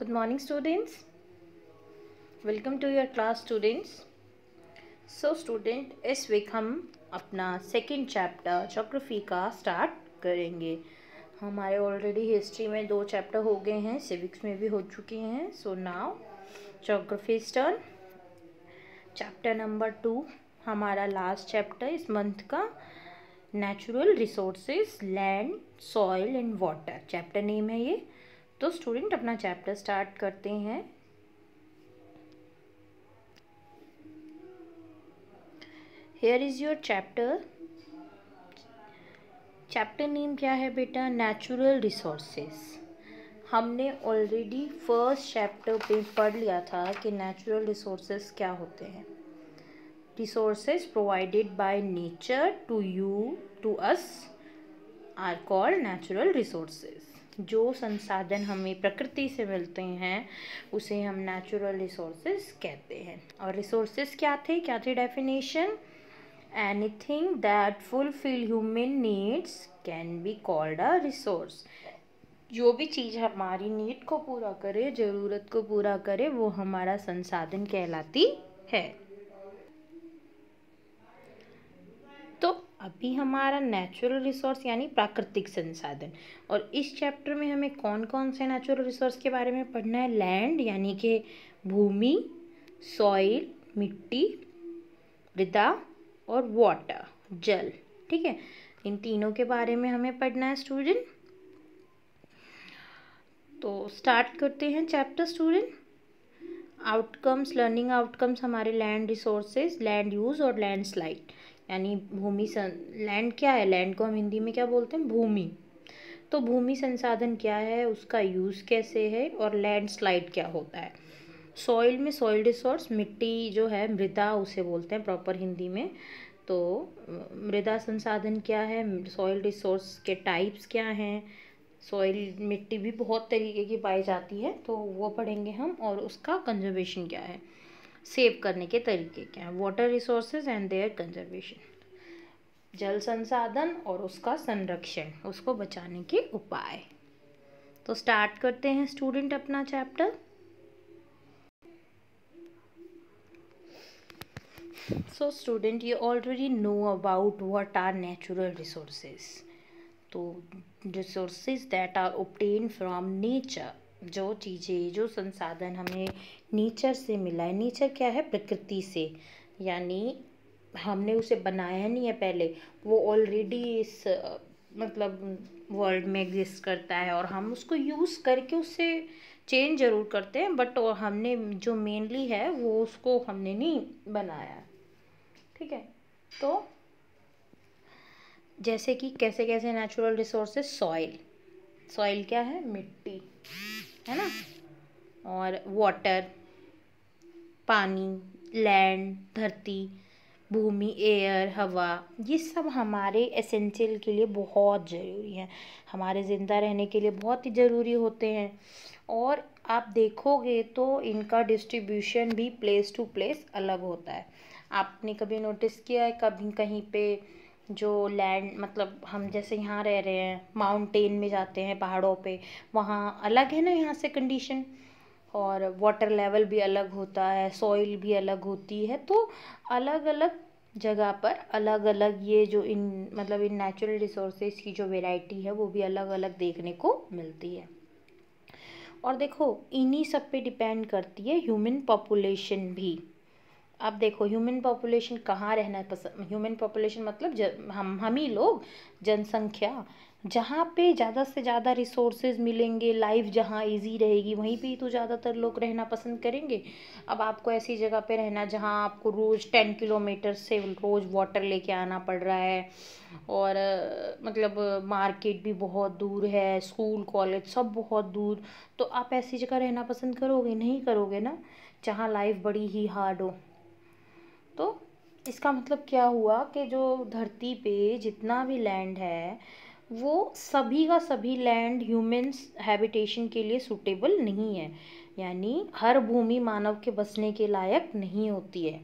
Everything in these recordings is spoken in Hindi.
Good morning students welcome to your class students so student इस वीक हम अपना सेकेंड चैप्टर जोग्राफी का स्टार्ट करेंगे हमारे ऑलरेडी हिस्ट्री में दो चैप्टर हो गए हैं सिविक्स में भी हो चुके हैं सो नाउ जोग्राफी स्टर्न चैप्टर नंबर टू हमारा लास्ट चैप्टर इस मंथ का natural resources land soil and water chapter name है ये तो स्टूडेंट अपना चैप्टर स्टार्ट करते हैं here is your chapter chapter name क्या है बेटा नेचुरल रिसोर्सेस हमने ऑलरेडी फर्स्ट चैप्टर पे पढ़ लिया था कि नेचुरल रिसोर्सेस क्या होते हैं resources provided by nature to you to us are called natural resources जो संसाधन हमें प्रकृति से मिलते हैं उसे हम नेचुरल रिसोर्सेस कहते हैं और रिसोर्सेस क्या थे क्या थे definition anything that fulfil human needs can be called a resource जो भी चीज़ हमारी नीड को पूरा करे ज़रूरत को पूरा करे वो हमारा संसाधन कहलाती है अभी हमारा नेचुरल रिसोर्स यानी प्राकृतिक संसाधन और इस चैप्टर में हमें कौन कौन से नेचुरल रिसोर्स के बारे में पढ़ना है लैंड यानी कि भूमि सॉइल मिट्टी मृदा और वाटर जल ठीक है इन तीनों के बारे में हमें पढ़ना है स्टूडेंट तो स्टार्ट करते हैं chapter student outcomes learning outcomes हमारे लैंड रिसोर्सेज लैंड यूज़ और लैंड स्लाइड यानी भूमि सं लैंड क्या है लैंड को हम हिंदी में क्या बोलते हैं भूमि तो भूमि संसाधन क्या है उसका यूज़ कैसे है और लैंडस्लाइड क्या होता है सॉइल में सॉइल रिसोर्स मिट्टी जो है मृदा उसे बोलते हैं प्रॉपर हिंदी में तो मृदा संसाधन क्या है सॉइल रिसोर्स के टाइप्स क्या हैं सॉइल मिट्टी भी बहुत तरीके की पाई जाती है तो वो पढ़ेंगे हम और उसका कंजर्वेशन क्या है सेव करने के तरीके क्या हैं water resources and their conservation जल संसाधन और उसका संरक्षण उसको बचाने के उपाय तो स्टार्ट करते हैं स्टूडेंट अपना chapter so student you already know about what are natural resources तो resources that are obtained from nature जो चीज़ें जो संसाधन हमें नेचर से मिला है नेचर क्या है प्रकृति से यानी हमने उसे बनाया नहीं है पहले वो ऑलरेडी इस मतलब वर्ल्ड में एग्जिस्ट करता है और हम उसको यूज़ करके उससे चेंज ज़रूर करते हैं बट हमने जो मेनली है वो उसको हमने नहीं बनाया ठीक है तो जैसे कि कैसे कैसे नेचुरल रिसोर्सेज सॉइल सॉइल क्या है मिट्टी है ना और वाटर पानी लैंड धरती भूमि एयर हवा ये सब हमारे एसेंशियल के लिए बहुत ज़रूरी है हमारे ज़िंदा रहने के लिए बहुत ही ज़रूरी होते हैं और आप देखोगे तो इनका डिस्ट्रीब्यूशन भी प्लेस टू प्लेस अलग होता है आपने कभी नोटिस किया है कभी कहीं पे जो लैंड मतलब हम जैसे यहाँ रह रहे हैं माउंटेन में जाते हैं पहाड़ों पे वहाँ अलग है ना यहाँ से कंडीशन और वाटर लेवल भी अलग होता है सॉइल भी अलग होती है तो अलग अलग जगह पर अलग अलग ये जो इन मतलब इन नेचुरल रिसोर्सेज की जो वेराइटी है वो भी अलग अलग देखने को मिलती है और देखो इन्हीं सब पे डिपेंड करती है ह्यूमन पॉपुलेशन भी अब देखो ह्यूमन पॉपुलेशन कहाँ रहना पसंद ह्यूमन पॉपुलेशन मतलब ज, हम हम ही लोग जनसंख्या जहाँ पे ज़्यादा से ज़्यादा रिसोर्सेज मिलेंगे लाइफ जहाँ इजी रहेगी वहीं पे ही तो ज़्यादातर लोग रहना पसंद करेंगे अब आपको ऐसी जगह पे रहना जहाँ आपको रोज़ टेन किलोमीटर से रोज़ वाटर लेके आना पड़ रहा है और मतलब मार्केट भी बहुत दूर है स्कूल कॉलेज सब बहुत दूर तो आप ऐसी जगह रहना पसंद करोगे नहीं करोगे ना जहाँ लाइफ बड़ी ही हार्ड हो इसका मतलब क्या हुआ कि जो धरती पे जितना भी लैंड है वो सभी का सभी लैंड ह्यूमंस हैबिटेशन के लिए सूटेबल नहीं है यानी हर भूमि मानव के बसने के लायक नहीं होती है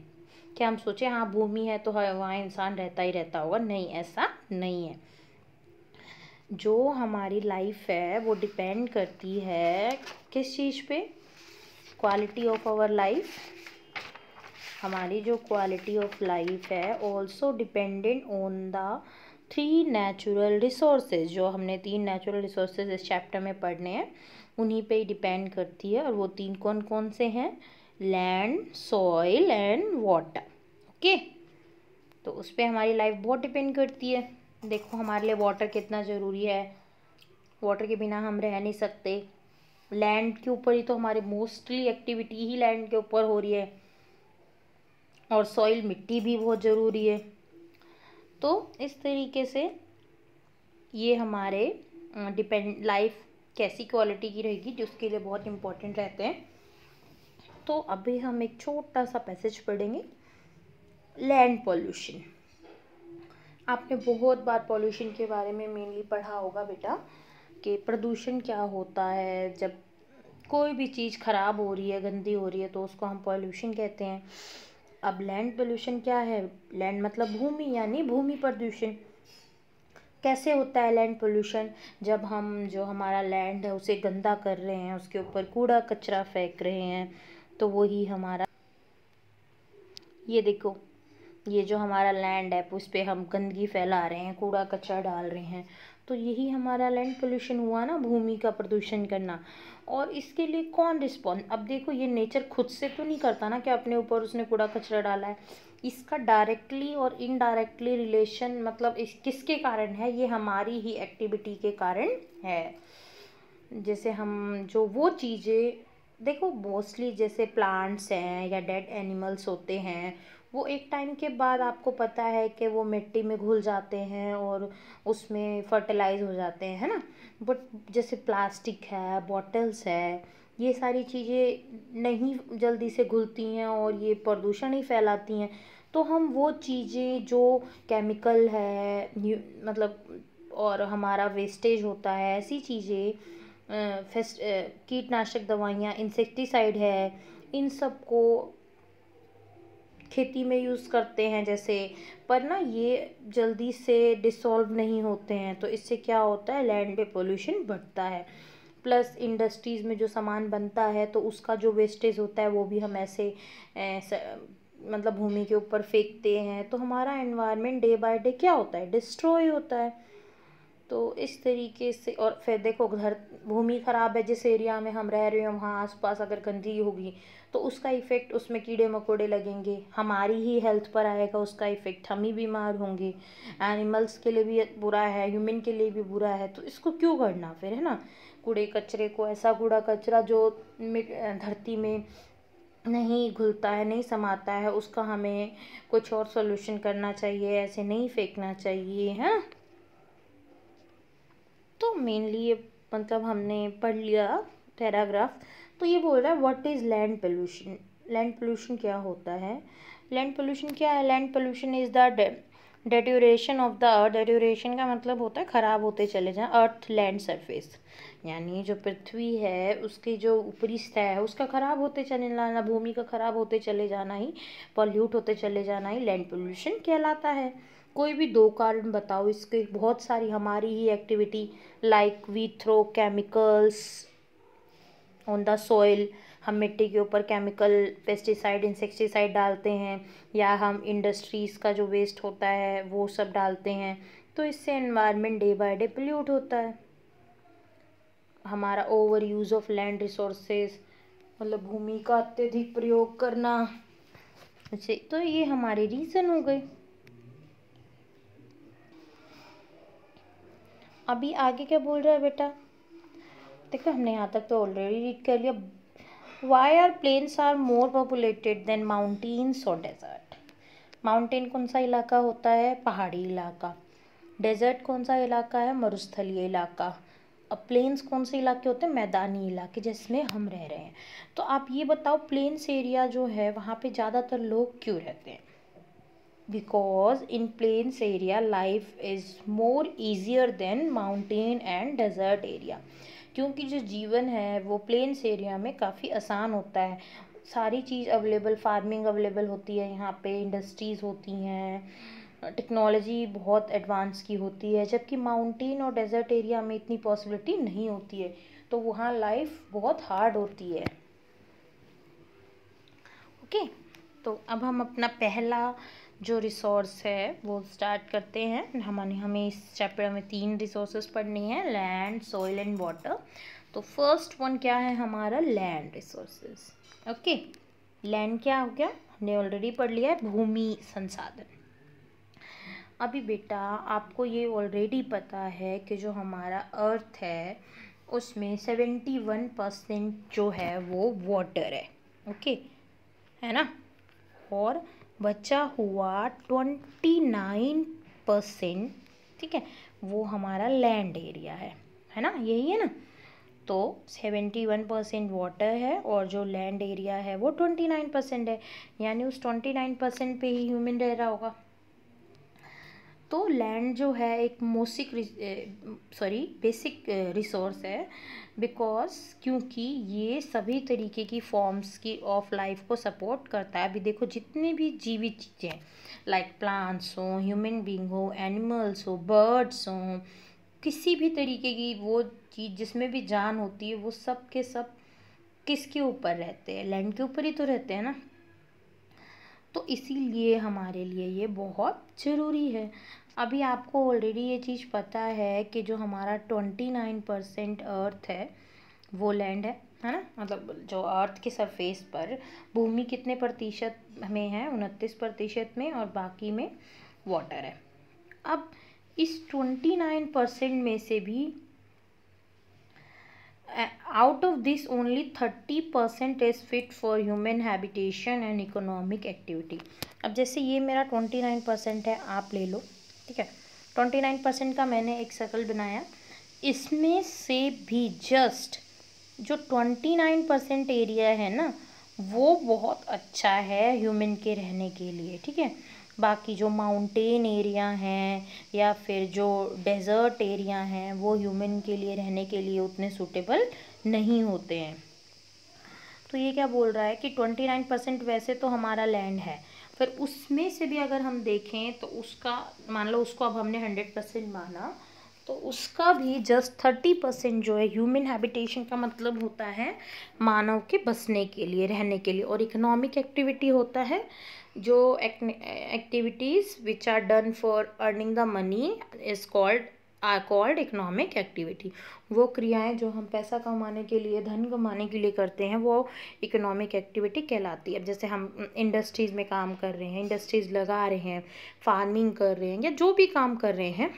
क्या हम सोचें हाँ भूमि है तो वहाँ इंसान रहता ही रहता होगा नहीं ऐसा नहीं है जो हमारी लाइफ है वो डिपेंड करती है किस चीज़ पे क्वालिटी ऑफ आवर लाइफ हमारी जो क्वालिटी ऑफ लाइफ है also dependent on the three natural resources जो हमने तीन नेचुरल रिसोर्सेज इस चैप्टर में पढ़ने हैं उन्हीं पे ही डिपेंड करती है और वो तीन कौन कौन से हैं land soil and water okay तो उस पर हमारी लाइफ बहुत डिपेंड करती है देखो हमारे लिए वाटर कितना ज़रूरी है वाटर के बिना हम रह नहीं सकते लैंड के ऊपर ही तो हमारी मोस्टली एक्टिविटी ही लैंड के ऊपर हो रही है और सॉइल मिट्टी भी बहुत ज़रूरी है तो इस तरीके से ये हमारे डिपेंड लाइफ कैसी क्वालिटी की रहेगी जो उसके लिए बहुत इम्पोर्टेंट रहते हैं तो अभी हम एक छोटा सा पैसेज पढ़ेंगे लैंड पॉल्यूशन आपने बहुत बार पॉल्यूशन के बारे में मेनली पढ़ा होगा बेटा कि प्रदूषण क्या होता है जब कोई भी चीज़ ख़राब हो रही है गंदी हो रही है तो उसको हम पॉल्यूशन कहते हैं अब लैंड पोल्यूशन क्या है लैंड मतलब भूमि यानी भूमि प्रदूषण कैसे होता है लैंड पोल्यूशन जब हम जो हमारा लैंड है उसे गंदा कर रहे हैं उसके ऊपर कूड़ा कचरा फेंक रहे हैं तो वही हमारा ये देखो ये जो हमारा लैंड है उस पर हम गंदगी फैला रहे हैं कूड़ा कचरा डाल रहे हैं तो यही हमारा लैंड पोल्यूशन हुआ ना भूमि का प्रदूषण करना और इसके लिए कौन रिस्पॉन्स अब देखो ये नेचर खुद से तो नहीं करता ना कि अपने ऊपर उसने कूड़ा कचरा डाला है इसका डायरेक्टली और इनडायरेक्टली रिलेशन मतलब इस किसके कारण है ये हमारी ही एक्टिविटी के कारण है जैसे हम जो वो चीज़ें देखो मोस्टली जैसे प्लांट्स हैं या डेड एनिमल्स होते हैं वो एक टाइम के बाद आपको पता है कि वो मिट्टी में घुल जाते हैं और उसमें फर्टिलाइज हो जाते हैं है ना बट जैसे प्लास्टिक है बॉटल्स है ये सारी चीज़ें नहीं जल्दी से घुलती हैं और ये प्रदूषण ही फैलाती हैं तो हम वो चीज़ें जो केमिकल है मतलब और हमारा वेस्टेज होता है ऐसी चीज़ें कीटनाशक दवाइयाँ इंसेक्टिसाइड है इन सब को खेती में यूज़ करते हैं जैसे पर ना ये जल्दी से डिसॉल्व नहीं होते हैं तो इससे क्या होता है लैंड पे पोल्यूशन बढ़ता है प्लस इंडस्ट्रीज़ में जो सामान बनता है तो उसका जो वेस्टेज होता है वो भी हम ऐसे, ऐसे मतलब भूमि के ऊपर फेंकते हैं तो हमारा एनवायरनमेंट डे बाय डे क्या होता है डिस्ट्रॉय होता है तो इस तरीके से और फिर देखो घर भूमि ख़राब है जिस एरिया में हम रह रहे हैं वहाँ आसपास अगर गंदगी होगी तो उसका इफ़ेक्ट उसमें कीड़े मकोड़े लगेंगे हमारी ही हेल्थ पर आएगा उसका इफ़ेक्ट हम ही बीमार होंगे एनिमल्स के लिए भी बुरा है ह्यूमन के लिए भी बुरा है तो इसको क्यों करना फिर है ना कूड़े कचरे को ऐसा कूड़ा कचरा जो धरती में नहीं घुलता है नहीं समाता है उसका हमें कुछ और सोल्यूशन करना चाहिए ऐसे नहीं फेंकना चाहिए है तो मेनली ये मतलब हमने पढ़ लिया पैराग्राफ तो ये बोल रहा है what is land pollution land pollution क्या होता है लैंड पोल्यूशन क्या है land pollution is the deterioration of the earth deterioration का मतलब होता है ख़राब होते चले जाएँ अर्थ लैंड सरफेस यानी जो पृथ्वी है उसकी जो ऊपरी सतह है उसका ख़राब होते चले जाना भूमि का ख़राब होते चले जाना ही पॉल्यूट होते चले जाना ही लैंड पोल्यूशन कहलाता है कोई भी दो कारण बताओ इसके बहुत सारी हमारी ही activity like we throw chemicals on the soil हम मिट्टी के ऊपर केमिकल पेस्टिसाइड इंसेक्टिसाइड डालते हैं या हम इंडस्ट्रीज़ का जो वेस्ट होता है वो सब डालते हैं तो इससे environment day by day pollute होता है हमारा overuse of land resources मतलब भूमि का अत्यधिक प्रयोग करना अच्छा तो ये हमारे रीज़न हो गए अभी आगे क्या बोल रहा है बेटा देखो हमने यहाँ तक तो ऑलरेडी रीड कर लिया why are plains are more populated than mountains और डेजर्ट माउंटेन कौन सा इलाका होता है पहाड़ी इलाका डेजर्ट कौन सा इलाका है मरुस्थलीय इलाका अब प्लेन्स कौन से इलाके होते हैं मैदानी इलाके जिसमें हम रह रहे हैं तो आप ये बताओ प्लेन्स एरिया जो है वहाँ पे ज़्यादातर लोग क्यों रहते हैं because in plains area life is more easier than mountain and desert area क्योंकि जो जीवन है वो प्लेन्स एरिया में काफ़ी आसान होता है सारी चीज़ अवेलेबल फार्मिंग अवेलेबल होती है यहाँ पे इंडस्ट्रीज़ होती हैं टेक्नोलॉजी बहुत एडवांस की होती है जबकि माउंटेन और डेजर्ट एरिया में इतनी पॉसिबिलिटी नहीं होती है तो वहाँ लाइफ बहुत हार्ड होती है ओके okay, तो अब हम अपना पहला जो रिसोर्स है वो स्टार्ट करते हैं हमारे हमें इस चैप्टर में तीन रिसोर्सेज पढ़नी है लैंड सॉइल एंड वाटर तो फर्स्ट वन क्या है हमारा लैंड रिसोर्सेज ओके लैंड क्या हो गया हमने ऑलरेडी पढ़ लिया है भूमि संसाधन अभी बेटा आपको ये ऑलरेडी पता है कि जो हमारा अर्थ है उसमें सेवेंटी वन परसेंट जो है वो वाटर है ओके है ना और बचा हुआ ट्वेंटी नाइन परसेंट ठीक है वो हमारा लैंड एरिया है है ना यही है ना तो सेवेंटी वन परसेंट वाटर है और जो लैंड एरिया है वो ट्वेंटी नाइन परसेंट है यानी उस ट्वेंटी नाइन परसेंट पर ही ह्यूमन रह रहा होगा तो लैंड जो है एक मोसिक सॉरी बेसिक रिसोर्स है बिकॉज क्योंकि ये सभी तरीके की फॉर्म्स की ऑफ लाइफ को सपोर्ट करता है अभी देखो जितने भी जीवित चीज़ें लाइक प्लांट्स हो ह्यूमन बींग हो एनिमल्स हो बर्ड्स हों किसी भी तरीके की वो चीज़ जिसमें भी जान होती है वो सब के सब किसके ऊपर रहते हैं लैंड के ऊपर ही तो रहते हैं ना तो इसीलिए हमारे लिए ये बहुत ज़रूरी है अभी आपको ऑलरेडी ये चीज़ पता है कि जो हमारा ट्वेंटी नाइन परसेंट अर्थ है वो लैंड है है ना मतलब जो अर्थ के सरफेस पर भूमि कितने प्रतिशत में है उनतीस प्रतिशत में और बाकी में वाटर है अब इस ट्वेंटी नाइन परसेंट में से भी out of this only thirty percent is fit for human habitation and economic activity अब जैसे ये मेरा ट्वेंटी नाइन परसेंट है आप ले लो ठीक है ट्वेंटी नाइन परसेंट का मैंने एक सर्कल बनाया इसमें से भी जस्ट जो ट्वेंटी नाइन परसेंट एरिया है ना वो बहुत अच्छा है ह्यूमन के रहने के लिए ठीक है बाकी जो माउंटेन एरिया हैं या फिर जो डेज़र्ट एरिया हैं वो ह्यूमन के लिए रहने के लिए उतने सूटेबल नहीं होते हैं तो ये क्या बोल रहा है कि ट्वेंटी नाइन परसेंट वैसे तो हमारा लैंड है फिर उसमें से भी अगर हम देखें तो उसका मान लो उसको अब हमने हंड्रेड परसेंट माना तो उसका भी जस्ट थर्टी परसेंट जो है ह्यूमन हैबिटेशन का मतलब होता है मानव के बसने के लिए रहने के लिए और इकोनॉमिक एक्टिविटी होता है जो activities which are done for earning the money is called are called economic activity वो क्रियाएं जो हम पैसा कमाने के लिए धन कमाने के लिए करते हैं वो इकोनॉमिक एक्टिविटी कहलाती है अब जैसे हम इंडस्ट्रीज़ में काम कर रहे हैं इंडस्ट्रीज़ लगा रहे हैं फार्मिंग कर रहे हैं या जो भी काम कर रहे हैं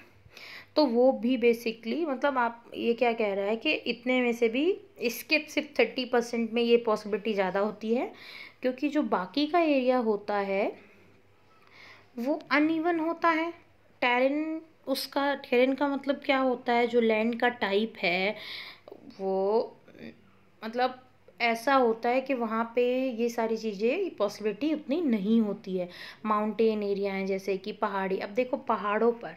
तो वो भी बेसिकली मतलब आप ये क्या कह रहा है कि इतने में से भी इसके सिर्फ थर्टी परसेंट में ये पॉसिबिलिटी ज़्यादा होती है क्योंकि जो बाकी का एरिया होता है वो अनइवन होता है टेरेन उसका टेरेन का मतलब क्या होता है जो लैंड का टाइप है वो मतलब ऐसा होता है कि वहाँ पे ये सारी चीज़ें पॉसिबिलिटी उतनी नहीं होती है माउंटेन एरिया हैं जैसे कि पहाड़ी अब देखो पहाड़ों पर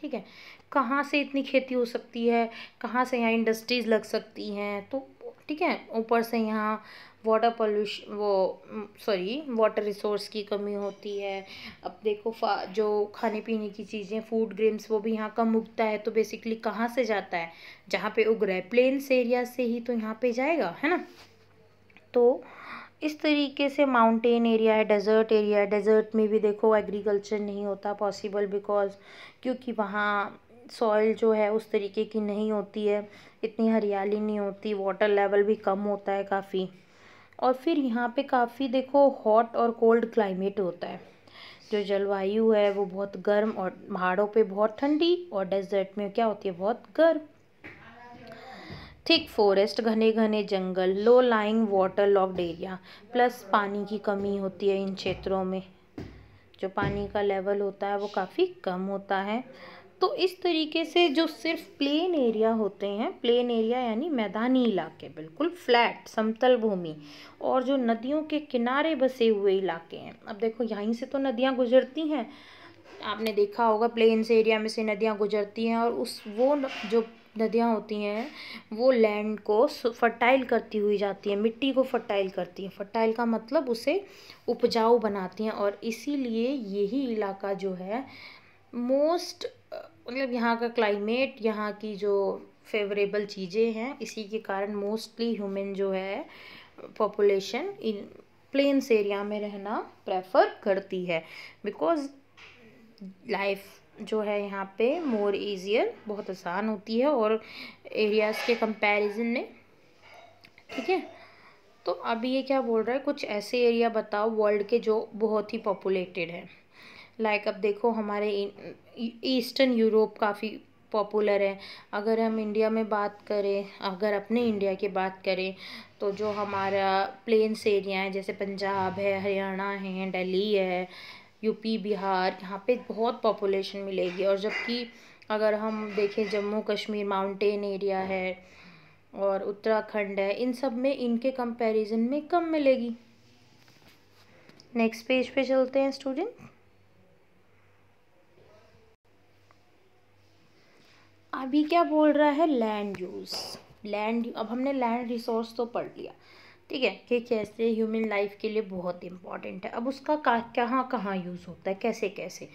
ठीक है कहाँ से इतनी खेती हो सकती है कहाँ से यहाँ इंडस्ट्रीज़ लग सकती हैं तो ठीक है ऊपर से यहाँ वाटर पोल्यूशन वो सॉरी वाटर रिसोर्स की कमी होती है अब देखो जो खाने पीने की चीज़ें फूड ग्रेन्स वो भी यहाँ कम उगता है तो बेसिकली कहाँ से जाता है जहाँ पे उग रहा है प्लेन्स एरिया से ही तो यहाँ पे जाएगा है ना तो इस तरीके से माउंटेन एरिया है डेजर्ट एरिया है डेजर्ट में भी देखो एग्रीकल्चर नहीं होता पॉसिबल बिकॉज क्योंकि वहाँ सॉइल जो है उस तरीके की नहीं होती है इतनी हरियाली नहीं होती वाटर लेवल भी कम होता है काफ़ी और फिर यहाँ पे काफ़ी देखो हॉट और कोल्ड क्लाइमेट होता है जो जलवायु है वो बहुत गर्म और पहाड़ों पे बहुत ठंडी और डेजर्ट में क्या होती है बहुत गर्म थिक फॉरेस्ट घने घने जंगल low lying waterlogged area plus पानी की कमी होती है इन क्षेत्रों में जो पानी का लेवल होता है वो काफ़ी कम होता है तो इस तरीके से जो सिर्फ प्लेन एरिया होते हैं प्लेन एरिया यानी मैदानी इलाके बिल्कुल फ्लैट समतल भूमि और जो नदियों के किनारे बसे हुए इलाके हैं अब देखो यहीं से तो नदियाँ गुजरती हैं आपने देखा होगा प्लेन्स एरिया में से नदियाँ गुजरती हैं और उस वो जो नदियाँ होती हैं वो लैंड को फर्टाइल करती हुई जाती हैं मिट्टी को फर्टाइल करती हैं फर्टाइल का मतलब उसे उपजाऊ बनाती हैं और इसीलिए यही इलाका जो है मोस्ट मतलब यहाँ का क्लाइमेट यहाँ की जो फेवरेबल चीज़ें हैं इसी के कारण मोस्टली ह्यूमन जो है पॉपुलेशन इन प्लेन्स एरिया में रहना प्रेफर करती है बिकॉज लाइफ जो है यहाँ पे मोर ईजियर बहुत आसान होती है और एरियाज़ के कंपैरिजन में ठीक है तो अब ये क्या बोल रहा है कुछ ऐसे एरिया बताओ वर्ल्ड के जो बहुत ही पॉपुलेटेड है लाइक like अब देखो हमारे ईस्टर्न यूरोप काफ़ी पॉपुलर है अगर हम इंडिया में बात करें अगर अपने हम्म। इंडिया की बात करें तो जो हमारा प्लेन्स एरिया है जैसे पंजाब है हरियाणा है दिल्ली है यूपी बिहार यहाँ पे बहुत पॉपुलेशन मिलेगी और जबकि अगर हम देखें जम्मू कश्मीर माउंटेन एरिया है और उत्तराखंड है इन सब में इनके कंपैरिजन में कम मिलेगी नेक्स्ट पेज पे चलते हैं स्टूडेंट अभी क्या बोल रहा है लैंड यूज़ लैंड अब हमने लैंड रिसोर्स तो पढ़ लिया ठीक है कि कैसे ह्यूमन लाइफ के लिए बहुत इंपॉर्टेंट है अब उसका कहाँ कहाँ यूज़ होता है कैसे कैसे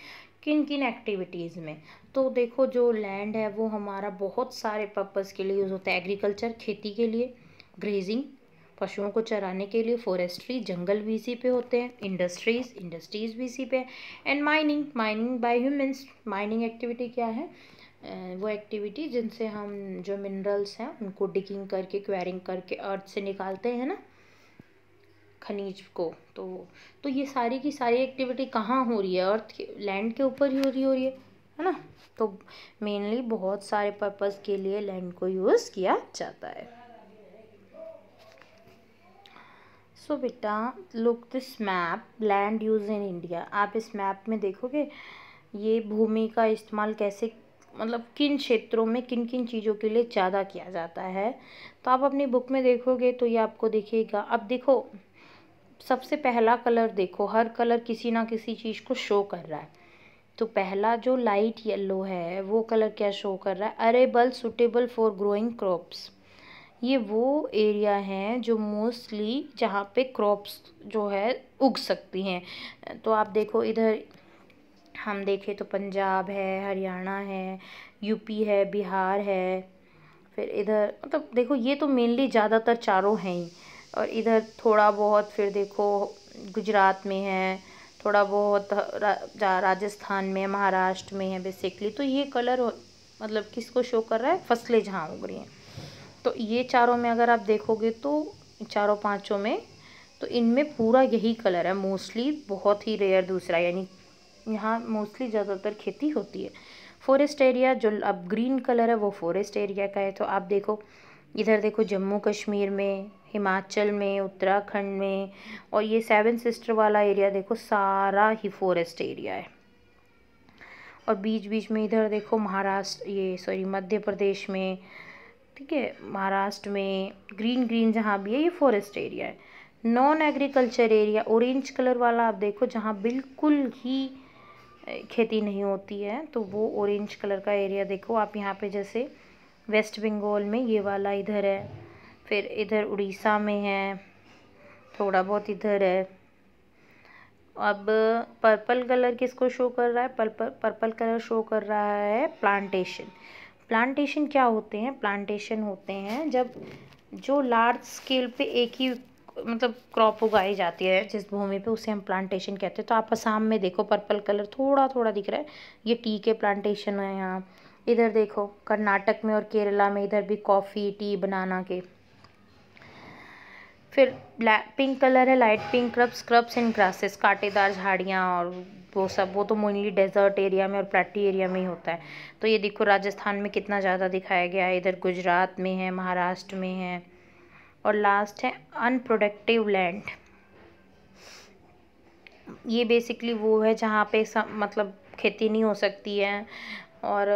किन किन एक्टिविटीज़ में तो देखो जो लैंड है वो हमारा बहुत सारे पर्पज़ के लिए यूज़ होता है एग्रीकल्चर खेती के लिए ग्रेजिंग पशुओं को चराने के लिए फॉरेस्ट्री जंगल भी इसी पे होते हैं इंडस्ट्रीज़ इंडस्ट्रीज़ भी इसी पे and mining mining by humans mining activity क्या है वो एक्टिविटी जिनसे हम जो मिनरल्स हैं उनको डिगिंग करके क्वेरिंग करके अर्थ से निकालते हैं ना खनिज को तो तो ये सारी की सारी एक्टिविटी कहाँ हो रही है अर्थ के लैंड के ऊपर ही हो रही हो रही है है ना तो मेनली बहुत सारे पर्पज़ के लिए लैंड को यूज़ किया जाता है सो so, बेटा look this map land use in India आप इस मैप में देखोगे ये भूमि का इस्तेमाल कैसे मतलब किन क्षेत्रों में किन किन चीज़ों के लिए ज़्यादा किया जाता है तो आप अपनी बुक में देखोगे तो ये आपको दिखेगा अब देखो सबसे पहला कलर देखो हर कलर किसी ना किसी चीज़ को शो कर रहा है तो पहला जो लाइट येलो है वो कलर क्या शो कर रहा है arable suitable for growing crops ये वो एरिया हैं जो मोस्टली जहाँ पे क्रॉप्स जो है उग सकती हैं तो आप देखो इधर हम देखें तो पंजाब है हरियाणा है यूपी है बिहार है फिर इधर मतलब देखो ये तो मेनली ज़्यादातर चारों हैं ही और इधर थोड़ा बहुत फिर देखो गुजरात में है थोड़ा बहुत रा, राजस्थान में महाराष्ट्र में है बेसिकली तो ये कलर मतलब किसको शो कर रहा है फसलें जहाँ उग रही हैं तो ये चारों में अगर आप देखोगे तो चारों पांचों में तो इनमें पूरा यही कलर है मोस्टली बहुत ही रेयर दूसरा यानी यहाँ मोस्टली ज़्यादातर खेती होती है फॉरेस्ट एरिया जो अब ग्रीन कलर है वो फॉरेस्ट एरिया का है तो आप देखो इधर देखो जम्मू कश्मीर में हिमाचल में उत्तराखंड में और ये सेवन सिस्टर वाला एरिया देखो सारा ही फॉरेस्ट एरिया है और बीच बीच में इधर देखो महाराष्ट्र ये सॉरी मध्य प्रदेश में ठीक है महाराष्ट्र में ग्रीन ग्रीन जहाँ भी है ये फॉरेस्ट एरिया है non agriculture area orange colour वाला आप देखो जहाँ बिल्कुल ही खेती नहीं होती है तो वो ऑरेंज कलर का एरिया देखो आप यहाँ पे जैसे वेस्ट बंगाल में ये वाला इधर है फिर इधर उड़ीसा में है थोड़ा बहुत इधर है अब पर्पल कलर किसको शो कर रहा है पर्पल पर्पल कलर शो कर रहा है प्लांटेशन प्लांटेशन क्या होते हैं प्लांटेशन होते हैं जब जो लार्ज स्केल पे एक ही मतलब क्रॉप उगाई जाती है जिस भूमि पे उसे हम प्लांटेशन कहते हैं तो आप आसाम में देखो पर्पल कलर थोड़ा थोड़ा दिख रहा है ये टी के प्लांटेशन है यहाँ इधर देखो कर्नाटक में और केरला में इधर भी कॉफ़ी टी बनाना के फिर ब्लैक पिंक कलर है light pink shrubs shrubs and grasses कांटेदार झाड़ियाँ और वो सब वो तो मोनली डेजर्ट एरिया में और प्लेटी एरिया में ही होता है तो ये देखो राजस्थान में कितना ज़्यादा दिखाया गया है इधर गुजरात में है महाराष्ट्र में है और लास्ट है अनप्रोडक्टिव लैंड ये बेसिकली वो है जहाँ पे सब मतलब खेती नहीं हो सकती है और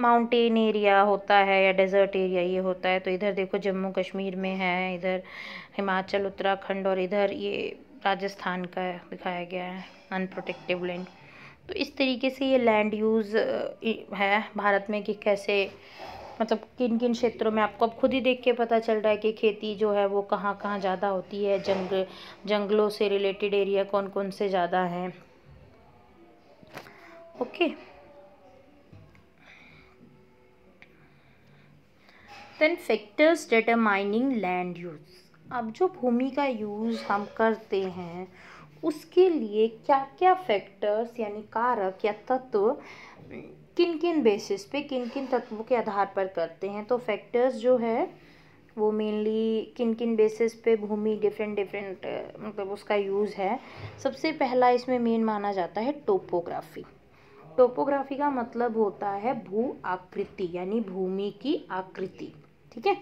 माउंटेन uh, एरिया होता है या डेजर्ट एरिया ये होता है तो इधर देखो जम्मू कश्मीर में है इधर हिमाचल उत्तराखंड और इधर ये राजस्थान का दिखाया गया है अनप्रोटेक्टिव लैंड तो इस तरीके से ये लैंड यूज़ uh, है भारत में कि कैसे मतलब किन किन क्षेत्रों में आपको अब खुद ही देख के पता चल रहा है कि खेती जो है वो कहाँ कहाँ ज़्यादा होती है जंग जंगलों से रिलेटेड एरिया कौन कौन से ज़्यादा है okay then factors determining land use अब जो भूमि का यूज़ हम करते हैं उसके लिए क्या क्या फैक्टर्स यानी कारक या तत्व किन किन बेसिस पे किन किन तत्वों के आधार पर करते हैं तो फैक्टर्स जो है वो मेनली किन किन बेसिस पे भूमि डिफरेंट डिफरेंट मतलब उसका यूज़ है सबसे पहला इसमें मेन माना जाता है टोपोग्राफी टोपोग्राफी का मतलब होता है भू आकृति यानी भूमि की आकृति ठीक है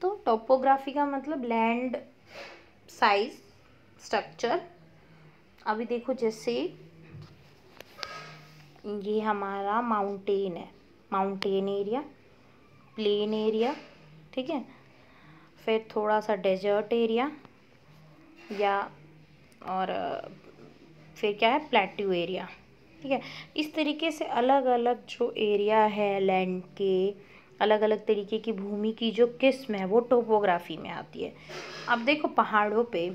तो टोपोग्राफी का मतलब लैंड साइज स्ट्रक्चर अभी देखो जैसे ये हमारा माउंटेन है माउंटेन एरिया प्लेन एरिया ठीक है फिर थोड़ा सा डेजर्ट एरिया या और फिर क्या है प्लेट्यू एरिया ठीक है इस तरीके से अलग अलग जो एरिया है लैंड के अलग अलग तरीके की भूमि की जो किस्म है वो टोपोग्राफी में आती है अब देखो पहाड़ों पे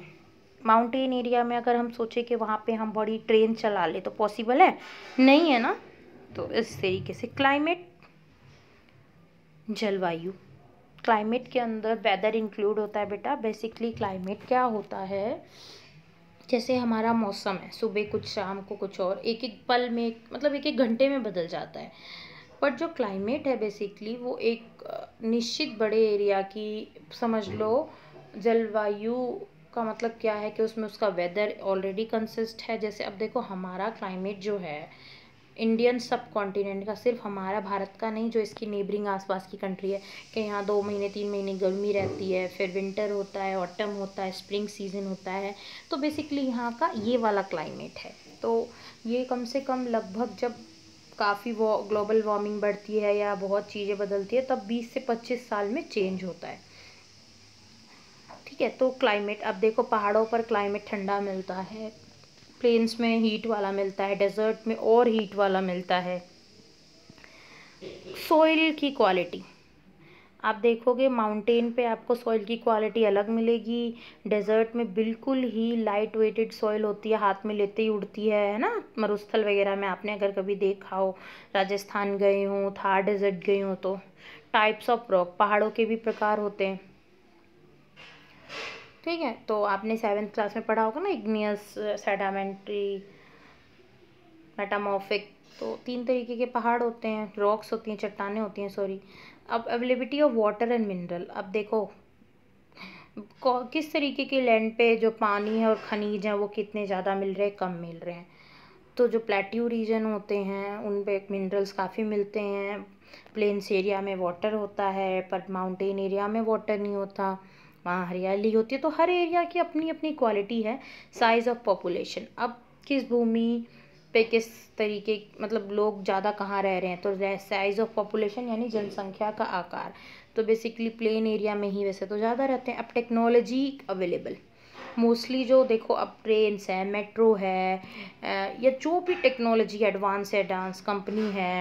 माउंटेन एरिया में अगर हम सोचें कि वहाँ पे हम बड़ी ट्रेन चला ले तो पॉसिबल है नहीं है ना तो इस तरीके से क्लाइमेट जलवायु क्लाइमेट के अंदर वेदर इंक्लूड होता है बेटा बेसिकली क्लाइमेट क्या होता है जैसे हमारा मौसम है सुबह कुछ शाम को कुछ और एक एक पल में मतलब एक एक घंटे में बदल जाता है बट जो क्लाइमेट है बेसिकली वो एक निश्चित बड़े एरिया की समझ लो जलवायु का मतलब क्या है कि उसमें उसका वेदर ऑलरेडी कंसिस्ट है जैसे अब देखो हमारा क्लाइमेट जो है इंडियन सब कॉन्टीनेंट का सिर्फ हमारा भारत का नहीं जो इसकी नेबरिंग आसपास की कंट्री है कि यहाँ दो महीने तीन महीने गर्मी रहती है फिर विंटर होता है ऑटम होता है स्प्रिंग सीजन होता है तो बेसिकली यहाँ का ये वाला क्लाइमेट है तो ये कम से कम लगभग जब काफ़ी वो ग्लोबल वार्मिंग बढ़ती है या बहुत चीज़ें बदलती है तब 20 से 25 साल में चेंज होता है ठीक है तो क्लाइमेट अब देखो पहाड़ों पर क्लाइमेट ठंडा मिलता है प्लेन्स में हीट वाला मिलता है डेजर्ट में और हीट वाला मिलता है सॉइल की क्वालिटी आप देखोगे माउंटेन पे आपको सॉइल की क्वालिटी अलग मिलेगी डेजर्ट में बिल्कुल ही लाइट वेटेड सॉइल होती है हाथ में लेते ही उड़ती है है ना मरुस्थल वगैरह में आपने अगर कभी देखा हो राजस्थान गए हों थार डेजर्ट गए हों तो टाइप्स ऑफ रॉक पहाड़ों के भी प्रकार होते हैं ठीक है तो आपने सेवेंथ क्लास में पढ़ा होगा ना इग्नियस सेडामेंट्री मेटामोफिक तो तीन तरीके के पहाड़ होते हैं रॉक्स होती हैं चट्टाने होती हैं सॉरी अब availability of water and mineral अब देखो किस तरीके के लैंड पे जो पानी है और खनिज हैं वो कितने ज़्यादा मिल रहे हैं कम मिल रहे हैं तो जो प्लेट्यू रीजन होते हैं उन पे मिनरल्स काफ़ी मिलते हैं प्लेन्स एरिया में वाटर होता है पर माउंटेन एरिया में वाटर नहीं होता वहाँ हरियाली होती है तो हर एरिया की अपनी अपनी क्वालिटी है साइज़ ऑफ पॉपुलेशन अब किस भूमि पे किस तरीके मतलब लोग ज़्यादा कहाँ रह रहे हैं तो साइज़ ऑफ पॉपुलेशन यानी जनसंख्या का आकार तो बेसिकली प्लेन एरिया में ही वैसे तो ज़्यादा रहते हैं अब टेक्नोलॉजी अवेलेबल मोस्टली जो देखो अब ट्रेन्स है मेट्रो है या जो भी टेक्नोलॉजी एडवांस है डांस कंपनी है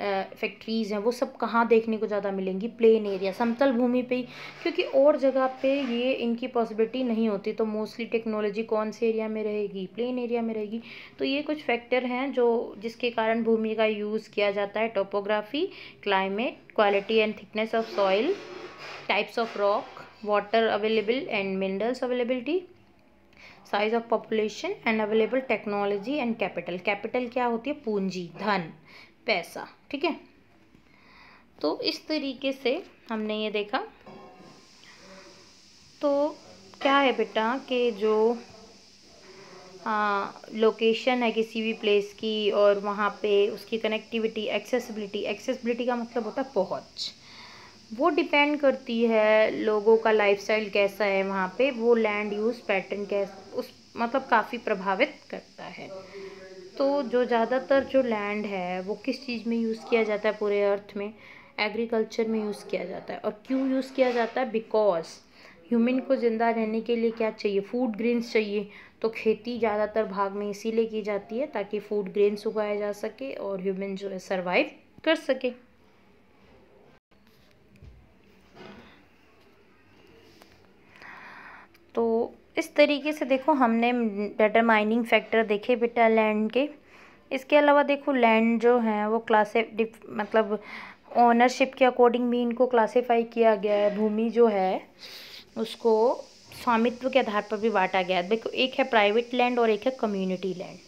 फैक्ट्रीज़ हैं वो सब कहाँ देखने को ज़्यादा मिलेंगी प्लेन एरिया समतल भूमि पे ही क्योंकि और जगह पे ये इनकी पॉसिबिलिटी नहीं होती तो मोस्टली टेक्नोलॉजी कौन से एरिया में रहेगी प्लेन एरिया में रहेगी तो ये कुछ फैक्टर हैं जो जिसके कारण भूमि का यूज़ किया जाता है topography climate quality and thickness of soil types of rock water available and minerals availability size of population and available technology and capital capital क्या होती है पूंजी धन पैसा ठीक है तो इस तरीके से हमने ये देखा तो क्या है बेटा कि जो लोकेशन है किसी भी प्लेस की और वहाँ पे उसकी कनेक्टिविटी एक्सेसिबिलिटी एक्सेसिबिलिटी का मतलब होता है पहुँच वो डिपेंड करती है लोगों का लाइफस्टाइल कैसा है वहाँ पे वो लैंड यूज़ पैटर्न कैसा उस मतलब काफ़ी प्रभावित करता है तो जो ज़्यादातर जो लैंड है वो किस चीज़ में यूज़ किया जाता है पूरे अर्थ में एग्रीकल्चर में यूज़ किया जाता है और क्यों यूज़ किया जाता है बिकॉज़ ह्यूमन को ज़िंदा रहने के लिए क्या चाहिए फूड ग्रेन्स चाहिए तो खेती ज़्यादातर भाग में इसीलिए की जाती है ताकि फूड ग्रेन्स उगाए जा सके और ह्यूमन जो है सर्वाइव कर सके तो इस तरीके से देखो हमने डेटर माइनिंग फैक्टर देखे बेटा लैंड के इसके अलावा देखो लैंड जो है वो क्लासे मतलब ओनरशिप के अकॉर्डिंग भी इनको क्लासीफाई किया गया है भूमि जो है उसको स्वामित्व के आधार पर भी बांटा गया है देखो एक है प्राइवेट लैंड और एक है कम्युनिटी लैंड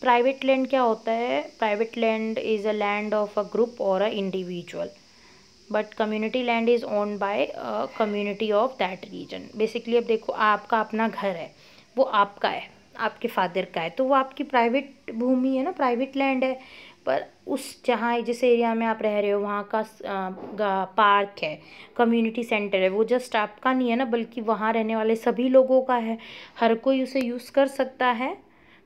प्राइवेट लैंड क्या होता है private land is a land of a group or a individual but community land is own by community of that region basically अब देखो आपका अपना घर है वो आपका है आपके फादर का है तो वो आपकी प्राइवेट भूमि है ना प्राइवेट लैंड है पर उस जहाँ जिस एरिया में आप रह रहे हो वहाँ का पार्क है कम्युनिटी सेंटर है वो जस्ट आपका नहीं है ना बल्कि वहाँ रहने वाले सभी लोगों का है हर कोई उसे यूज़ कर सकता है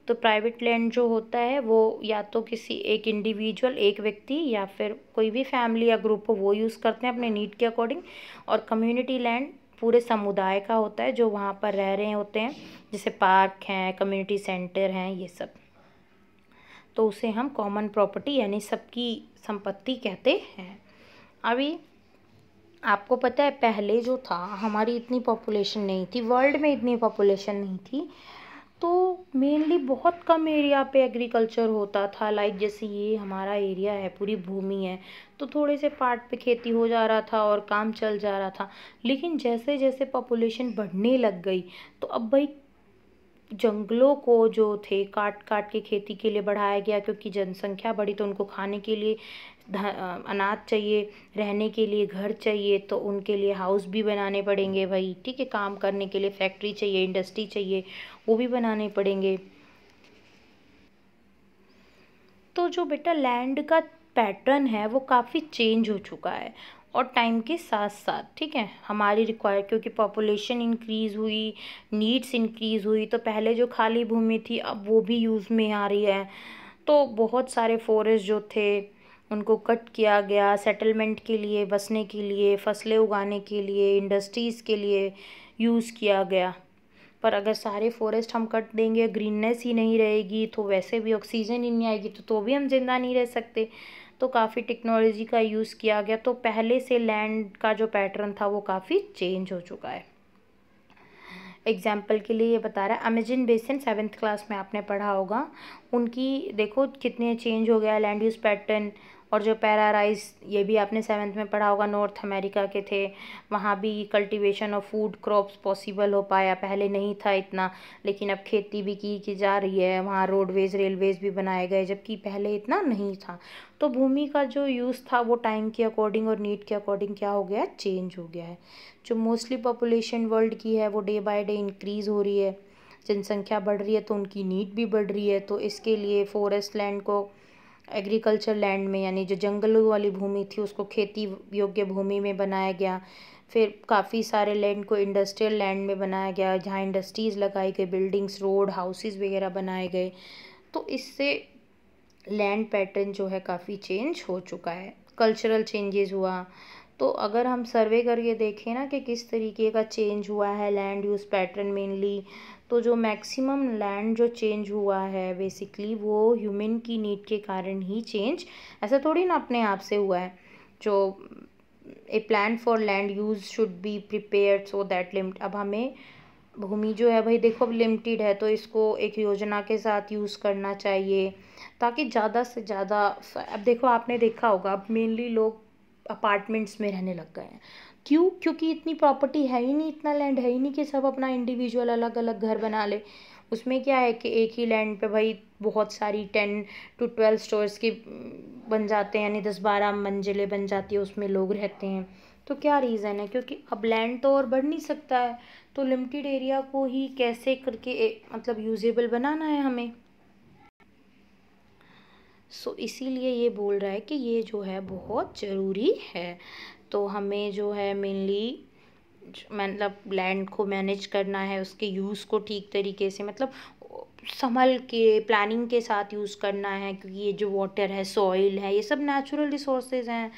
तो प्राइवेट लैंड जो होता है वो या तो किसी एक इंडिविजुअल एक व्यक्ति या फिर कोई भी फैमिली या ग्रुप हो वो यूज़ करते हैं अपने नीड के अकॉर्डिंग और कम्युनिटी लैंड पूरे समुदाय का होता है जो वहाँ पर रह रहे होते हैं जैसे पार्क हैं कम्युनिटी सेंटर हैं ये सब तो उसे हम कॉमन प्रॉपर्टी यानी सबकी संपत्ति कहते हैं अभी आपको पता है पहले जो था हमारी इतनी पॉपुलेशन नहीं थी वर्ल्ड में इतनी पॉपुलेशन नहीं थी तो मेनली बहुत कम एरिया पे एग्रीकल्चर होता था लाइक जैसे ये हमारा एरिया है पूरी भूमि है तो थोड़े से पार्ट पे खेती हो जा रहा था और काम चल जा रहा था लेकिन जैसे जैसे पॉपुलेशन बढ़ने लग गई तो अब भाई जंगलों को जो थे काट काट के खेती के लिए बढ़ाया गया क्योंकि जनसंख्या बढ़ी तो उनको खाने के लिए अनाज चाहिए रहने के लिए घर चाहिए तो उनके लिए हाउस भी बनाने पड़ेंगे भाई ठीक है काम करने के लिए फैक्ट्री चाहिए इंडस्ट्री चाहिए वो भी बनाने पड़ेंगे तो जो बेटा लैंड का पैटर्न है वो काफ़ी चेंज हो चुका है और टाइम के साथ साथ ठीक है हमारी रिक्वायर क्योंकि पॉपुलेशन इंक्रीज़ हुई नीड्स इंक्रीज़ हुई तो पहले जो खाली भूमि थी अब वो भी यूज़ में आ रही है तो बहुत सारे फॉरेस्ट जो थे उनको कट किया गया सेटलमेंट के लिए बसने के लिए फसलें उगाने के लिए इंडस्ट्रीज़ के लिए यूज़ किया गया पर अगर सारे फॉरेस्ट हम कट देंगे ग्रीननेस ही नहीं रहेगी तो वैसे भी ऑक्सीजन ही नहीं आएगी तो तो भी हम ज़िंदा नहीं रह सकते तो काफ़ी टेक्नोलॉजी का यूज़ किया गया तो पहले से लैंड का जो पैटर्न था वो काफ़ी चेंज हो चुका है एग्जाम्पल के लिए ये बता रहा है अमेजिन बेसिन सेवन्थ क्लास में आपने पढ़ा होगा उनकी देखो कितने चेंज हो गया लैंड यूज़ पैटर्न और जो पैराराइस ये भी आपने सेवन्थ में पढ़ा होगा नॉर्थ अमेरिका के थे वहाँ भी cultivation of food crops possible हो पाया पहले नहीं था इतना लेकिन अब खेती भी की की जा रही है वहाँ रोडवेज़ रेलवेज़ भी बनाए गए जबकि पहले इतना नहीं था तो भूमि का जो यूज़ था वो टाइम के अकॉर्डिंग और नीड के अकॉर्डिंग क्या हो गया चेंज हो गया है जो मोस्टली पॉपुलेशन वर्ल्ड की है वो डे बाई डे इंक्रीज़ हो रही है जनसंख्या बढ़ रही है तो उनकी नीड भी बढ़ रही है तो इसके लिए फॉरेस्ट लैंड को एग्रीकल्चर लैंड में यानी जो जंगलों वाली भूमि थी उसको खेती योग्य भूमि में बनाया गया फिर काफ़ी सारे लैंड को इंडस्ट्रियल लैंड में बनाया गया जहाँ इंडस्ट्रीज़ लगाई गई बिल्डिंग्स रोड हाउसेस वगैरह बनाए गए तो इससे लैंड पैटर्न जो है काफ़ी चेंज हो चुका है कल्चरल चेंजेस हुआ तो अगर हम सर्वे करके देखें ना कि किस तरीके का चेंज हुआ है लैंड यूज़ पैटर्न मेनली तो जो मैक्सिमम लैंड जो चेंज हुआ है बेसिकली वो ह्यूमन की नीड के कारण ही चेंज ऐसा थोड़ी ना अपने आप से हुआ है जो a plan for land use should be prepare so that limit अब हमें भूमि जो है भाई देखो अब लिमिटेड है तो इसको एक योजना के साथ यूज़ करना चाहिए ताकि ज़्यादा से ज़्यादा अब देखो आपने देखा होगा अब मेनली लोग अपार्टमेंट्स में रहने लग गए हैं क्यों क्योंकि इतनी प्रॉपर्टी है ही नहीं इतना लैंड है ही नहीं कि सब अपना इंडिविजुअल अलग अलग घर बना ले उसमें क्या है कि एक ही लैंड पे भाई बहुत सारी टेन टू ट्वेल्व स्टोर्स के बन जाते हैं यानी दस बारह मंजिलें बन जाती है उसमें लोग रहते हैं तो क्या रीज़न है क्योंकि अब लैंड तो और बढ़ नहीं सकता है तो लिमिटेड एरिया को ही कैसे करके ए, मतलब यूजेबल बनाना है हमें सो so, इसीलिए ये बोल रहा है कि ये जो है बहुत ज़रूरी है तो हमें जो है मेनली मतलब लैंड को मैनेज करना है उसके यूज़ को ठीक तरीके से मतलब संभल के प्लानिंग के साथ यूज़ करना है क्योंकि ये जो वाटर है सॉइल है ये सब नेचुरल रिसोर्सेज हैं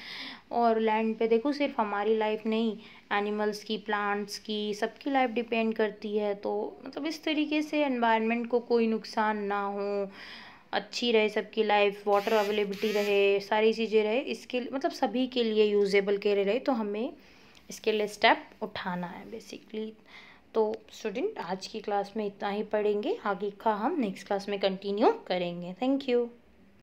और लैंड पे देखो सिर्फ हमारी लाइफ नहीं एनिमल्स की प्लांट्स की सबकी लाइफ डिपेंड करती है तो मतलब इस तरीके से एनवायरनमेंट को कोई नुकसान ना हो अच्छी रहे सबकी लाइफ वाटर अवेलेबिलिटी रहे सारी चीज़ें रहे इसके मतलब सभी के लिए यूजेबल के लिए रहे तो हमें इसके लिए स्टेप उठाना है बेसिकली तो स्टूडेंट आज की क्लास में इतना ही पढ़ेंगे आगे का हम नेक्स्ट क्लास में कंटिन्यू करेंगे थैंक यू